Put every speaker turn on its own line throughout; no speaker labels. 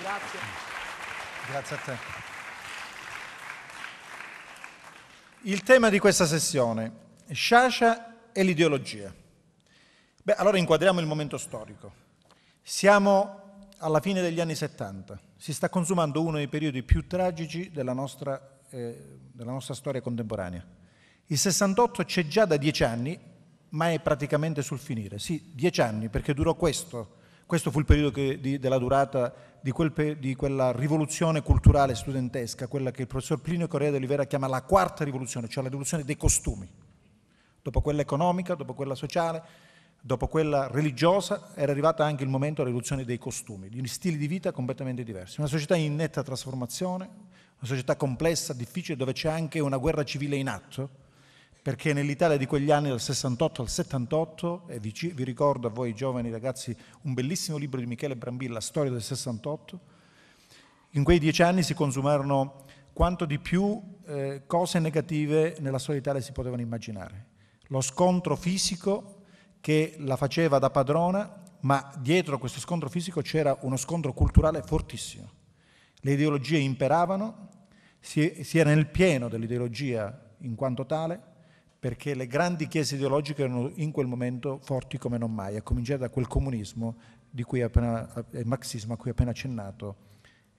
Grazie. Grazie a te. Il tema di questa sessione, Sciascia e l'ideologia. Beh, allora inquadriamo il momento storico. Siamo alla fine degli anni 70, si sta consumando uno dei periodi più tragici della nostra, eh, della nostra storia contemporanea. Il 68 c'è già da dieci anni, ma è praticamente sul finire. Sì, dieci anni, perché durò questo questo fu il periodo che, di, della durata di, quel, di, quella rivoluzione culturale studentesca, quella che il professor Plinio Correa de Oliveira chiama la quarta rivoluzione, cioè la rivoluzione dei costumi. Dopo quella economica, dopo quella sociale, dopo quella religiosa, era arrivato anche il momento della rivoluzione dei costumi, di stili di vita completamente diversi. Una società in netta trasformazione, una società complessa, difficile, dove c'è anche una guerra civile in atto, perché nell'Italia di quegli anni dal 68 al 78, e vi, vi ricordo a voi giovani ragazzi un bellissimo libro di Michele Brambilla, Storia del 68, in quei dieci anni si consumarono quanto di più eh, cose negative nella storia d'Italia si potevano immaginare. Lo scontro fisico che la faceva da padrona, ma dietro a questo scontro fisico c'era uno scontro culturale fortissimo. Le ideologie imperavano, si, si era nel pieno dell'ideologia in quanto tale, perché le grandi chiese ideologiche erano in quel momento forti come non mai, a cominciare da quel comunismo di cui appena, eh, marxismo a cui ha appena accennato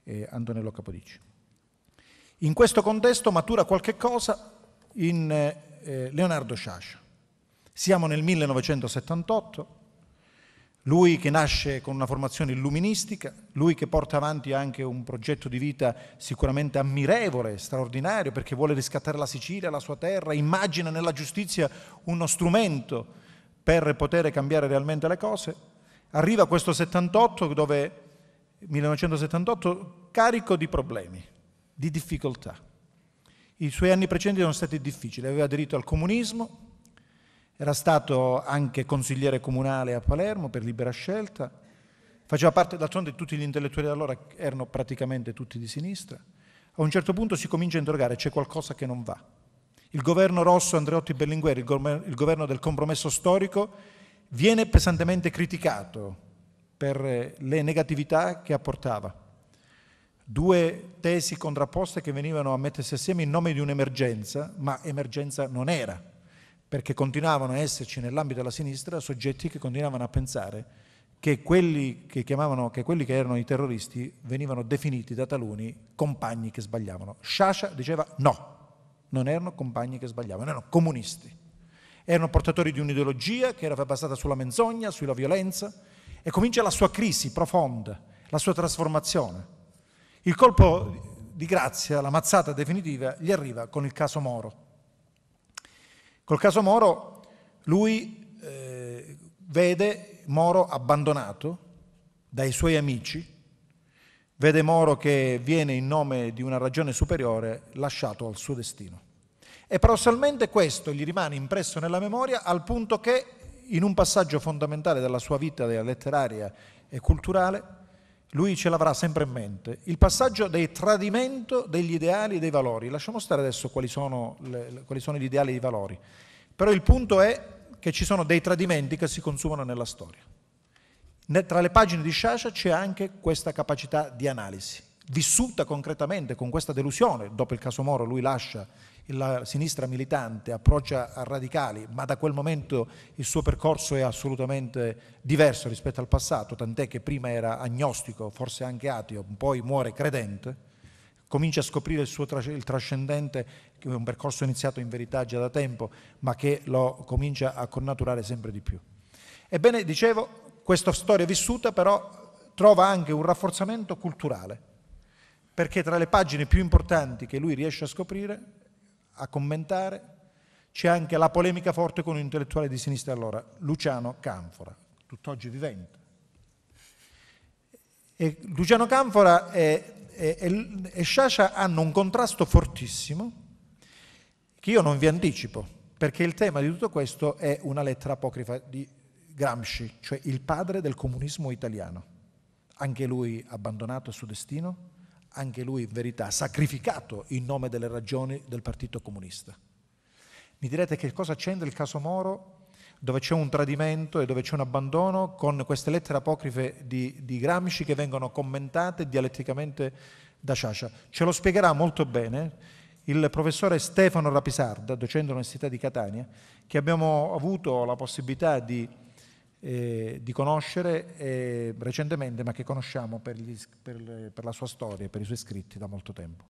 eh, Antonello Capodici. In questo contesto matura qualche cosa in eh, eh Leonardo Sciascia. Siamo nel 1978, lui che nasce con una formazione illuministica, lui che porta avanti anche un progetto di vita sicuramente ammirevole, straordinario, perché vuole riscattare la Sicilia, la sua terra, immagina nella giustizia uno strumento per poter cambiare realmente le cose. Arriva questo 78 dove 1978 carico di problemi, di difficoltà. I suoi anni precedenti erano stati difficili, aveva aderito al comunismo, era stato anche consigliere comunale a Palermo per libera scelta, faceva parte d'altronde tutti gli intellettuali di allora, erano praticamente tutti di sinistra. A un certo punto si comincia a interrogare, c'è qualcosa che non va. Il governo rosso Andreotti Berlinguer, il, go- il governo del compromesso storico, viene pesantemente criticato per eh, le negatività che apportava. Due tesi contrapposte che venivano a mettersi assieme in nome di un'emergenza, ma emergenza non era perché continuavano a esserci nell'ambito della sinistra soggetti che continuavano a pensare che quelli che, che quelli che erano i terroristi venivano definiti da taluni compagni che sbagliavano. Sciascia diceva no, non erano compagni che sbagliavano, erano comunisti. Erano portatori di un'ideologia che era basata sulla menzogna, sulla violenza e comincia la sua crisi profonda, la sua trasformazione. Il colpo di grazia, la mazzata definitiva, gli arriva con il caso Moro Col caso Moro, lui eh, vede Moro abbandonato dai suoi amici, vede Moro che viene in nome di una ragione superiore lasciato al suo destino. E paradossalmente questo gli rimane impresso nella memoria al punto che in un passaggio fondamentale della sua vita letteraria e culturale lui ce l'avrà sempre in mente. Il passaggio del tradimento degli ideali e dei valori. Lasciamo stare adesso quali sono, le, quali sono gli ideali e i valori. Però il punto è che ci sono dei tradimenti che si consumano nella storia. Tra le pagine di Sciascia c'è anche questa capacità di analisi, vissuta concretamente con questa delusione. Dopo il caso Moro lui lascia la sinistra militante approccia a radicali, ma da quel momento il suo percorso è assolutamente diverso rispetto al passato, tant'è che prima era agnostico, forse anche ateo, poi muore credente, comincia a scoprire il suo il trascendente, che è un percorso iniziato in verità già da tempo, ma che lo comincia a connaturare sempre di più. Ebbene, dicevo, questa storia vissuta però trova anche un rafforzamento culturale, perché tra le pagine più importanti che lui riesce a scoprire a commentare. C'è anche la polemica forte con un intellettuale di sinistra allora, Luciano Canfora, tutt'oggi vivente. E Luciano Canfora e, e, e Sciascia hanno un contrasto fortissimo che io non vi anticipo, perché il tema di tutto questo è una lettera apocrifa di Gramsci, cioè il padre del comunismo italiano, anche lui abbandonato al suo destino anche lui in verità sacrificato in nome delle ragioni del Partito Comunista. Mi direte che cosa c'entra il caso Moro dove c'è un tradimento e dove c'è un abbandono, con queste lettere apocrife di, di Gramsci che vengono commentate dialetticamente da Sciascia. Ce lo spiegherà molto bene il professore Stefano Rapisarda, docente dell'Università di Catania, che abbiamo avuto la possibilità di eh, di conoscere eh, recentemente, ma che conosciamo per, gli, per, per la sua storia e per i suoi scritti da molto tempo.